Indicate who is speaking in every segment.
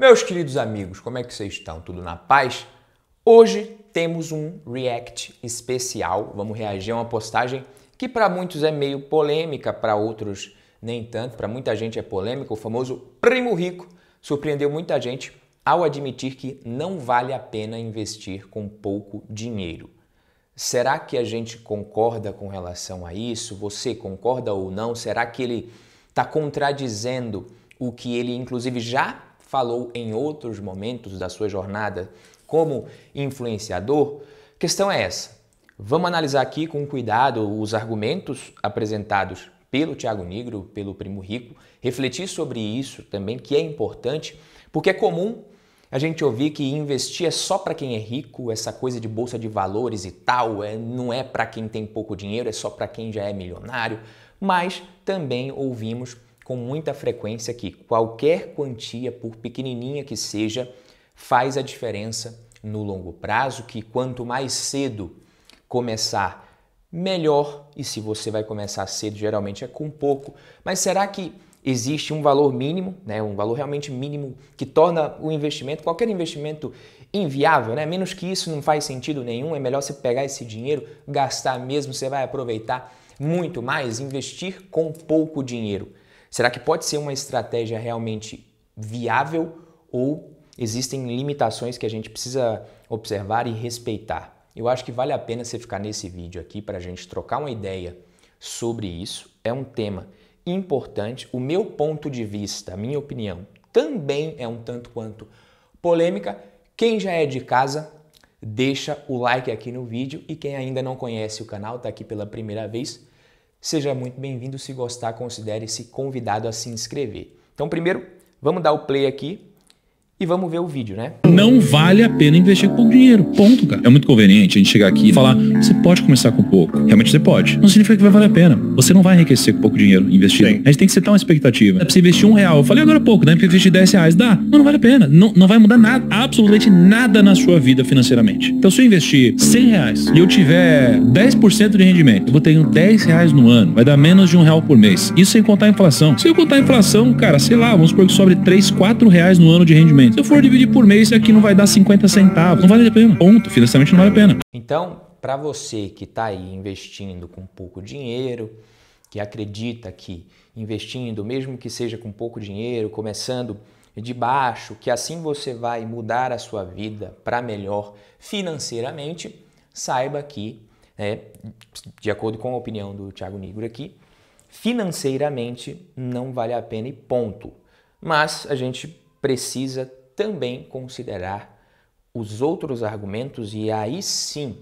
Speaker 1: Meus queridos amigos, como é que vocês estão? Tudo na paz? Hoje temos um react especial. Vamos reagir a uma postagem que para muitos é meio polêmica, para outros nem tanto, para muita gente é polêmica. O famoso primo rico surpreendeu muita gente ao admitir que não vale a pena investir com pouco dinheiro. Será que a gente concorda com relação a isso? Você concorda ou não? Será que ele está contradizendo o que ele, inclusive, já falou em outros momentos da sua jornada como influenciador, questão é essa. Vamos analisar aqui com cuidado os argumentos apresentados pelo Tiago Negro, pelo Primo Rico, refletir sobre isso também, que é importante, porque é comum a gente ouvir que investir é só para quem é rico, essa coisa de bolsa de valores e tal, é, não é para quem tem pouco dinheiro, é só para quem já é milionário, mas também ouvimos com muita frequência que qualquer quantia, por pequenininha que seja, faz a diferença no longo prazo, que quanto mais cedo começar, melhor. E se você vai começar cedo, geralmente é com pouco. Mas será que existe um valor mínimo, né, um valor realmente mínimo que torna o investimento, qualquer investimento, inviável, né? Menos que isso não faz sentido nenhum, é melhor você pegar esse dinheiro, gastar mesmo, você vai aproveitar muito mais, investir com pouco dinheiro. Será que pode ser uma estratégia realmente viável ou existem limitações que a gente precisa observar e respeitar? Eu acho que vale a pena você ficar nesse vídeo aqui para a gente trocar uma ideia sobre isso. É um tema importante. O meu ponto de vista, a minha opinião, também é um tanto quanto polêmica. Quem já é de casa, deixa o like aqui no vídeo e quem ainda não conhece o canal, está aqui pela primeira vez, Seja muito bem-vindo. Se gostar, considere-se convidado a se inscrever. Então, primeiro, vamos dar o play aqui e vamos ver o vídeo, né?
Speaker 2: Não vale a pena investir com pouco dinheiro. Ponto, cara. É muito conveniente a gente chegar aqui e falar, você pode começar com pouco. Realmente você pode. Não significa que vai valer a pena. Você não vai enriquecer com pouco dinheiro investido. Sim. A gente tem que setar uma expectativa. É pra você investir um real. Eu falei agora pouco, né? Pra investir 10 reais. Dá. Não, não vale a pena. Não, não vai mudar nada, absolutamente nada na sua vida financeiramente. Então se eu investir 100 reais e eu tiver 10% de rendimento, eu vou ter 10 reais no ano. Vai dar menos de um real por mês. Isso sem contar a inflação. Se eu contar a inflação, cara, sei lá, vamos supor que sobre 3, 4 reais no ano de rendimento financiamento. Se eu for dividir por mês, isso aqui não vai dar 50 centavos. Não vale a pena. Ponto. Financeiramente não vale a pena.
Speaker 1: Então, para você que está aí investindo com pouco dinheiro, que acredita que investindo, mesmo que seja com pouco dinheiro, começando de baixo, que assim você vai mudar a sua vida para melhor financeiramente, saiba que, né, de acordo com a opinião do Thiago Nigro aqui, financeiramente não vale a pena e ponto. Mas a gente precisa também considerar os outros argumentos e aí sim,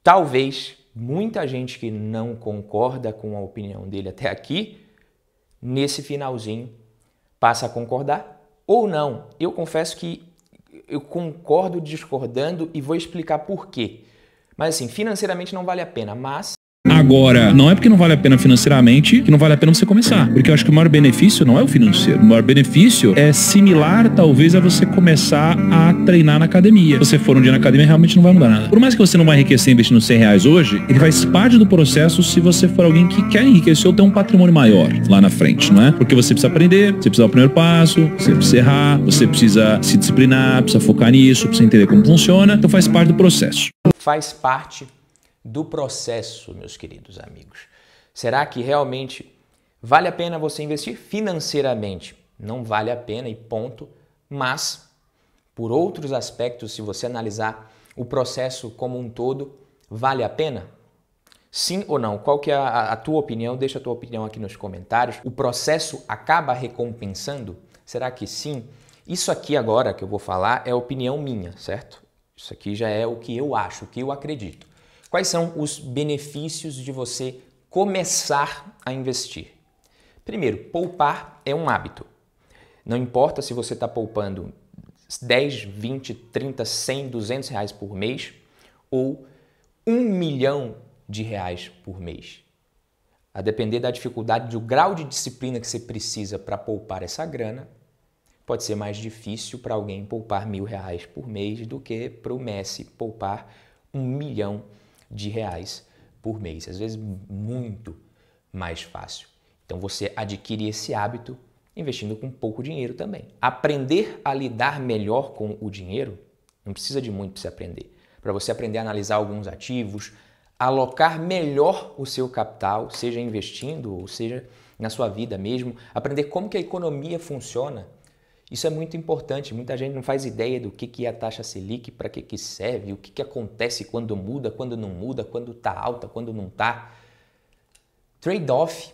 Speaker 1: talvez muita gente que não concorda com a opinião dele até aqui, nesse finalzinho passa a concordar ou não. Eu confesso que eu concordo discordando e vou explicar por quê. Mas assim, financeiramente não vale a pena, mas
Speaker 2: Agora, não é porque não vale a pena financeiramente que não vale a pena você começar. Porque eu acho que o maior benefício não é o financeiro. O maior benefício é similar, talvez, a você começar a treinar na academia. Se você for um dia na academia, realmente não vai mudar nada. Por mais que você não vai enriquecer investindo 100 reais hoje, ele faz parte do processo se você for alguém que quer enriquecer ou ter um patrimônio maior lá na frente, não é? Porque você precisa aprender, você precisa dar o primeiro passo, você precisa errar, você precisa se disciplinar, precisa focar nisso, precisa entender como funciona. Então faz parte do processo.
Speaker 1: Faz parte do processo, meus queridos amigos. Será que realmente vale a pena você investir financeiramente? Não vale a pena e ponto. Mas, por outros aspectos, se você analisar o processo como um todo, vale a pena? Sim ou não? Qual que é a, a, tua opinião? Deixa a tua opinião aqui nos comentários. O processo acaba recompensando? Será que sim? Isso aqui agora que eu vou falar é opinião minha, certo? Isso aqui já é o que eu acho, o que eu acredito. Quais são os benefícios de você começar a investir? Primeiro, poupar é um hábito. Não importa se você está poupando 10, 20, 30, 100, 200 reais por mês ou 1 milhão de reais por mês. A depender da dificuldade, do grau de disciplina que você precisa para poupar essa grana, pode ser mais difícil para alguém poupar mil reais por mês do que para o Messi poupar um milhão de reais por mês, às vezes muito mais fácil. Então você adquire esse hábito investindo com pouco dinheiro também. Aprender a lidar melhor com o dinheiro não precisa de muito para você aprender. Para você aprender a analisar alguns ativos, alocar melhor o seu capital, seja investindo ou seja na sua vida mesmo, aprender como que a economia funciona isso é muito importante. Muita gente não faz ideia do que, que é a taxa Selic, para que, que serve, o que, que acontece quando muda, quando não muda, quando está alta, quando não está. Trade-off.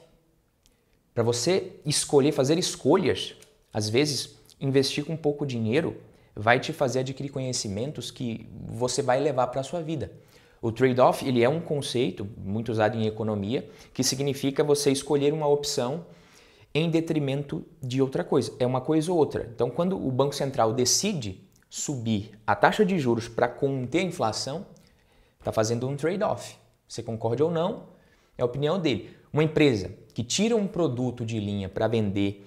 Speaker 1: Para você escolher, fazer escolhas, às vezes investir com pouco dinheiro vai te fazer adquirir conhecimentos que você vai levar para a sua vida. O trade-off ele é um conceito muito usado em economia que significa você escolher uma opção em detrimento de outra coisa. É uma coisa ou outra. Então, quando o Banco Central decide subir a taxa de juros para conter a inflação, está fazendo um trade-off. Você concorde ou não, é a opinião dele. Uma empresa que tira um produto de linha para vender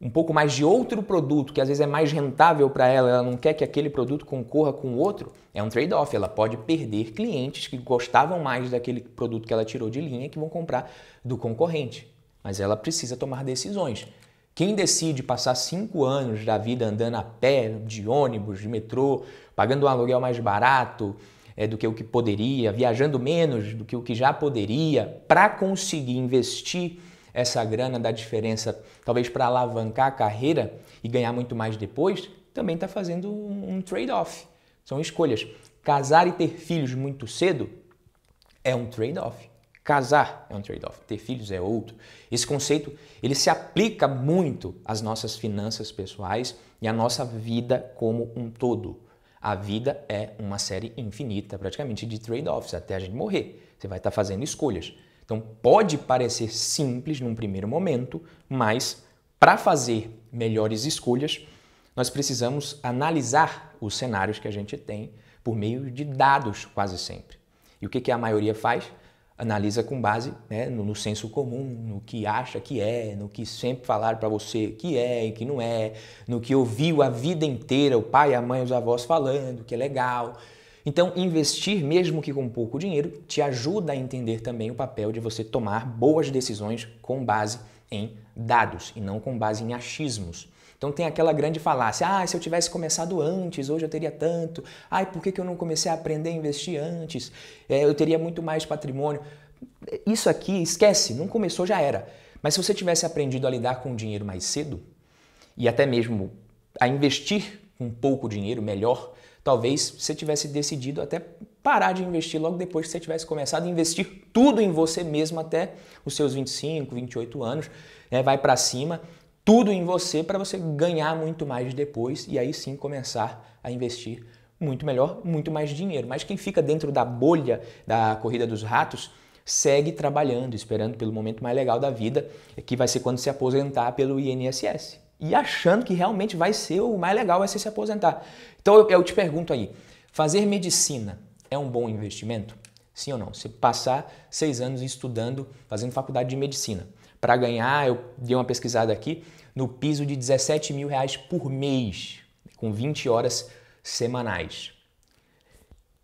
Speaker 1: um pouco mais de outro produto que às vezes é mais rentável para ela, ela não quer que aquele produto concorra com o outro, é um trade-off. Ela pode perder clientes que gostavam mais daquele produto que ela tirou de linha que vão comprar do concorrente mas ela precisa tomar decisões. Quem decide passar cinco anos da vida andando a pé, de ônibus, de metrô, pagando um aluguel mais barato é, do que o que poderia, viajando menos do que o que já poderia, para conseguir investir essa grana da diferença, talvez para alavancar a carreira e ganhar muito mais depois, também está fazendo um trade-off. São escolhas. Casar e ter filhos muito cedo é um trade-off. Casar é um trade-off, ter filhos é outro. Esse conceito ele se aplica muito às nossas finanças pessoais e à nossa vida como um todo. A vida é uma série infinita, praticamente, de trade-offs até a gente morrer. Você vai estar fazendo escolhas. Então, pode parecer simples num primeiro momento, mas para fazer melhores escolhas, nós precisamos analisar os cenários que a gente tem por meio de dados, quase sempre. E o que, que a maioria faz? analisa com base né, no, no, senso comum, no que acha que é, no que sempre falaram para você que é e que não é, no que ouviu a vida inteira o pai, a mãe, os avós falando que é legal. Então, investir, mesmo que com pouco dinheiro, te ajuda a entender também o papel de você tomar boas decisões com base em dados e não com base em achismos. Então tem aquela grande falácia: ah, se eu tivesse começado antes, hoje eu teria tanto. Ai, por que, que eu não comecei a aprender a investir antes? É, eu teria muito mais patrimônio. Isso aqui, esquece, não começou, já era. Mas se você tivesse aprendido a lidar com o dinheiro mais cedo, e até mesmo a investir com pouco dinheiro, melhor, talvez você tivesse decidido até parar de investir logo depois que você tivesse começado a investir tudo em você mesmo até os seus 25, 28 anos, né, vai para cima tudo em você para você ganhar muito mais depois e aí sim começar a investir muito melhor, muito mais dinheiro. Mas quem fica dentro da bolha da corrida dos ratos segue trabalhando, esperando pelo momento mais legal da vida, é que vai ser quando se aposentar pelo INSS. E achando que realmente vai ser o mais legal vai ser se aposentar. Então eu, eu te pergunto aí, fazer medicina é um bom investimento? Sim ou não? Você passar seis anos estudando, fazendo faculdade de medicina para ganhar, eu dei uma pesquisada aqui, no piso de 17 mil reais por mês, com 20 horas semanais.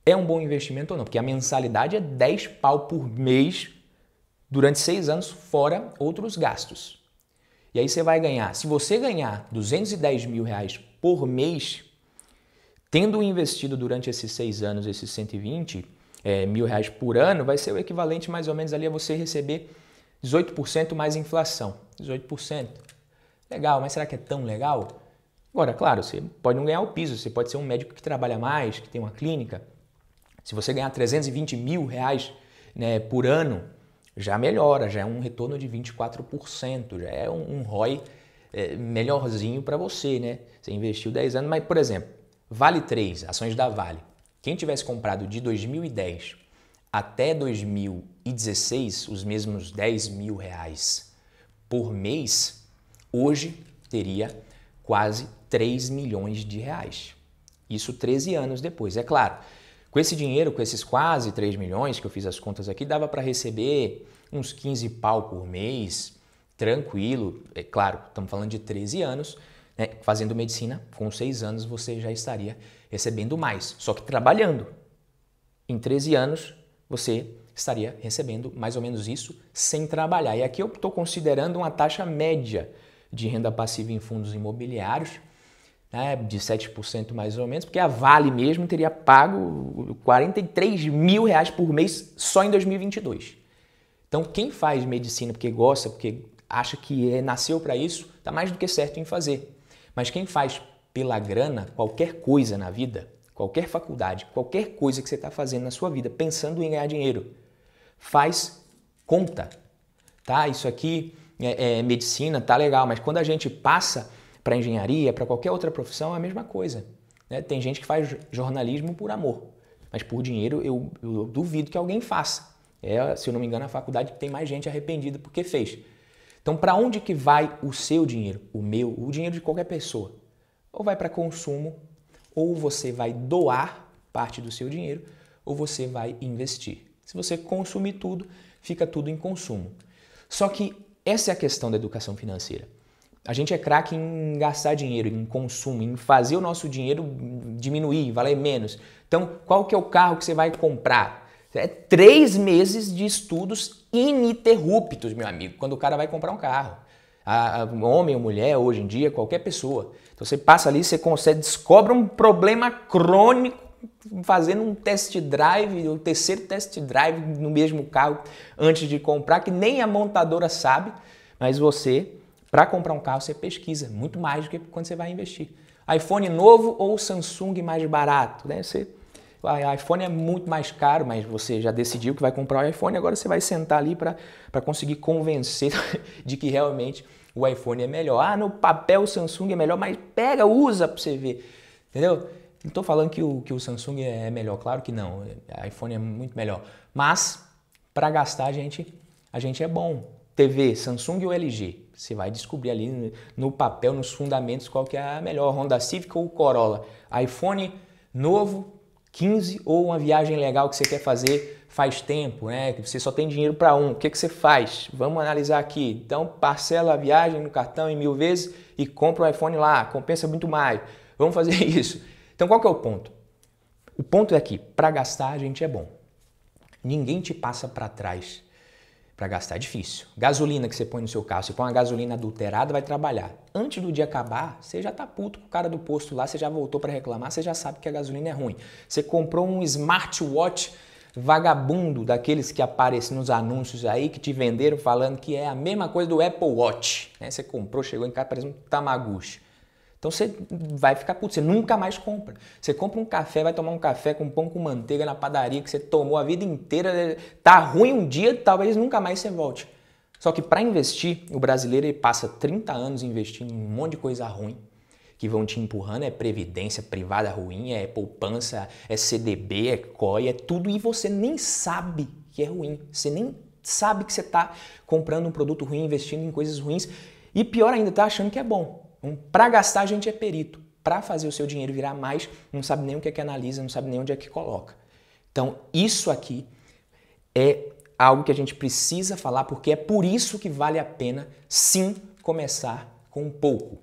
Speaker 1: É um bom investimento ou não? Porque a mensalidade é 10 pau por mês durante seis anos, fora outros gastos. E aí você vai ganhar, se você ganhar 210 mil reais por mês, tendo investido durante esses seis anos esses 120 é, eh, mil reais por ano, vai ser o equivalente mais ou menos ali a você receber 18% mais inflação. 18%. Legal, mas será que é tão legal? Agora, claro, você pode não ganhar o piso, você pode ser um médico que trabalha mais, que tem uma clínica. Se você ganhar 320 mil reais né, por ano, já melhora, já é um retorno de 24%, já é um, um ROI é, melhorzinho para você, né? Você investiu 10 anos, mas, por exemplo, Vale 3, ações da Vale. Quem tivesse comprado de 2010 até 2016, os mesmos 10 mil reais por mês, hoje teria quase 3 milhões de reais. Isso 13 anos depois, é claro. Com esse dinheiro, com esses quase 3 milhões que eu fiz as contas aqui, dava para receber uns 15 pau por mês, tranquilo. É claro, estamos falando de 13 anos, né? fazendo medicina, com 6 anos você já estaria recebendo mais, só que trabalhando. Em 13 anos, você estaria recebendo mais ou menos isso sem trabalhar. E aqui eu estou considerando uma taxa média de renda passiva em fundos imobiliários, né, de 7% mais ou menos, porque a Vale mesmo teria pago 43 mil reais por mês só em 2022. Então, quem faz medicina porque gosta, porque acha que é, nasceu para isso, está mais do que certo em fazer. Mas quem faz pela grana, qualquer coisa na vida, qualquer faculdade, qualquer coisa que você está fazendo na sua vida pensando em ganhar dinheiro, faz conta, tá? Isso aqui é, é medicina, tá legal, mas quando a gente passa para engenharia, para qualquer outra profissão, é a mesma coisa. Né? Tem gente que faz jornalismo por amor, mas por dinheiro eu, eu duvido que alguém faça. É, se eu não me engano, a faculdade tem mais gente arrependida porque fez. Então, para onde que vai o seu dinheiro, o meu, o dinheiro de qualquer pessoa? Ou vai para consumo ou você vai doar parte do seu dinheiro, ou você vai investir. Se você consumir tudo, fica tudo em consumo. Só que essa é a questão da educação financeira. A gente é craque em gastar dinheiro, em consumo, em fazer o nosso dinheiro diminuir, valer menos. Então, qual que é o carro que você vai comprar? É três meses de estudos ininterruptos, meu amigo, quando o cara vai comprar um carro. A, ah, a, ah, homem ou mulher, hoje em dia, qualquer pessoa. Então você passa ali, você consegue, descobre um problema crônico fazendo um test drive, o um terceiro test drive no mesmo carro antes de comprar, que nem a montadora sabe, mas você, para comprar um carro, você pesquisa muito mais do que quando você vai investir. iPhone novo ou Samsung mais barato, né? Você, o iPhone é muito mais caro, mas você já decidiu que vai comprar o iPhone, agora você vai sentar ali para conseguir convencer de que realmente o iPhone é melhor. Ah, no papel o Samsung é melhor, mas pega, usa para você ver. Entendeu? Não estou falando que o, que o Samsung é, é melhor, claro que não. o é, iPhone é muito melhor. Mas, para gastar, a gente, a gente é bom. TV, Samsung ou LG? Você vai descobrir ali no, no papel, nos fundamentos, qual que é a melhor, Honda Civic ou Corolla. iPhone novo, 15 ou uma viagem legal que você quer fazer faz tempo, né? Que você só tem dinheiro para um. O que, que você faz? Vamos analisar aqui. Então, parcela a viagem no cartão em mil vezes e compra o um iPhone lá. Compensa muito mais. Vamos fazer isso. Então, qual que é o ponto? O ponto é que para gastar a gente é bom. Ninguém te passa para trás para gastar é difícil. Gasolina que você põe no seu carro, se põe uma gasolina adulterada, vai trabalhar. Antes do dia acabar, você já tá puto com o cara do posto lá, você já voltou para reclamar, você já sabe que a gasolina é ruim. Você comprou um smartwatch vagabundo daqueles que aparecem nos anúncios aí, que te venderam falando que é a mesma coisa do Apple Watch. Né? Você comprou, chegou em casa, parece um tamaguchi. Então você vai ficar puto, você nunca mais compra. Você compra um café, vai tomar um café com pão com manteiga na padaria que você tomou a vida inteira, tá ruim um dia, talvez nunca mais você volte. Só que para investir, o brasileiro ele passa 30 anos investindo em um monte de coisa ruim que vão te empurrando, é previdência privada ruim, é poupança, é CDB, é COI, é tudo e você nem sabe que é ruim. Você nem sabe que você está comprando um produto ruim, investindo em coisas ruins e pior ainda, está achando que é bom. Hum, para gastar, a gente é perito. Para fazer o seu dinheiro virar mais, não sabe nem o que é que analisa, não sabe nem onde é que coloca. Então, isso aqui é algo que a gente precisa falar, porque é por isso que vale a pena sim começar com pouco.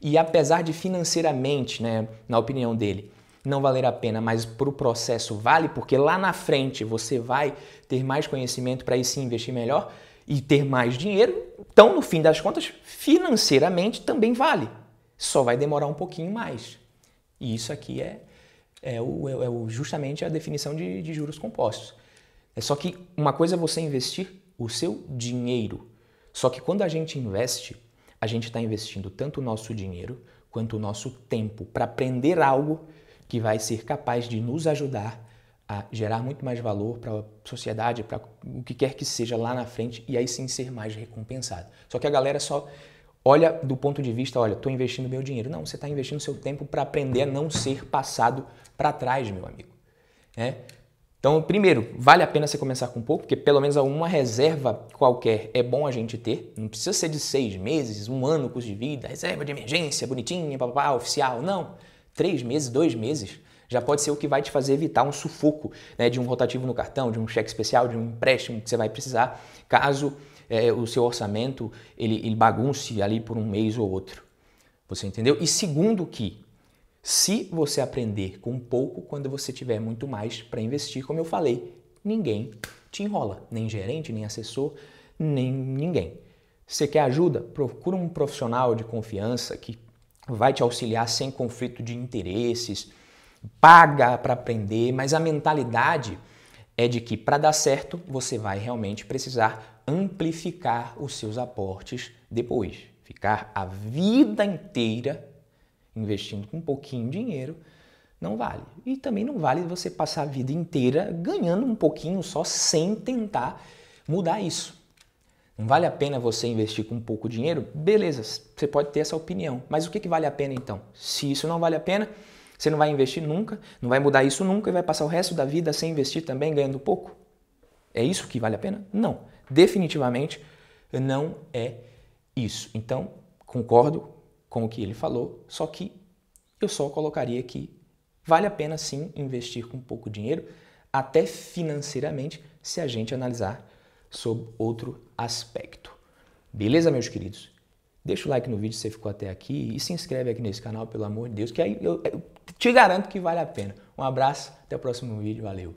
Speaker 1: E apesar de financeiramente, né, na opinião dele, não valer a pena, mas para o processo vale, porque lá na frente você vai ter mais conhecimento para aí sim investir melhor e ter mais dinheiro. Então, no fim das contas, financeiramente também vale. Só vai demorar um pouquinho mais. E isso aqui é, é, o, é, é o, justamente a definição de, de juros compostos. É só que uma coisa é você investir o seu dinheiro. Só que quando a gente investe, a gente está investindo tanto o nosso dinheiro quanto o nosso tempo para aprender algo que vai ser capaz de nos ajudar a gerar muito mais valor para a sociedade, para o que quer que seja lá na frente e aí sim ser mais recompensado. Só que a galera só olha do ponto de vista, olha, estou investindo meu dinheiro. Não, você está investindo seu tempo para aprender a não ser passado para trás, meu amigo. É? Então, primeiro, vale a pena você começar com pouco, porque pelo menos alguma reserva qualquer é bom a gente ter. Não precisa ser de seis meses, um ano custo de vida, reserva de emergência, bonitinha, papapá, oficial. Não. Três meses, dois meses já pode ser o que vai te fazer evitar um sufoco né, de um rotativo no cartão, de um cheque especial, de um empréstimo que você vai precisar, caso é, o seu orçamento ele, ele bagunce ali por um mês ou outro. Você entendeu? E segundo que se você aprender com pouco, quando você tiver muito mais para investir, como eu falei, ninguém te enrola, nem gerente, nem assessor, nem ninguém. Você quer ajuda? Procura um profissional de confiança que vai te auxiliar sem conflito de interesses, paga para aprender, mas a mentalidade é de que para dar certo você vai realmente precisar amplificar os seus aportes depois, ficar a vida inteira investindo com um pouquinho de dinheiro, não vale. E também não vale você passar a vida inteira ganhando um pouquinho só sem tentar mudar isso. Não vale a pena você investir com pouco dinheiro? Beleza, você pode ter essa opinião. Mas o que, que vale a pena então? Se isso não vale a pena, você não vai investir nunca, não vai mudar isso nunca e vai passar o resto da vida sem investir também, ganhando pouco? É isso que vale a pena? Não. Definitivamente não é isso. Então, concordo com o que ele falou, só que eu só colocaria que vale a pena sim investir com pouco dinheiro, até financeiramente, se a gente analisar sob outro aspecto. Beleza, meus queridos? Deixa o like no vídeo se você ficou até aqui e se inscreve aqui nesse canal, pelo amor de Deus, que aí eu, eu te garanto que vale a pena. Um abraço, até o próximo vídeo, valeu!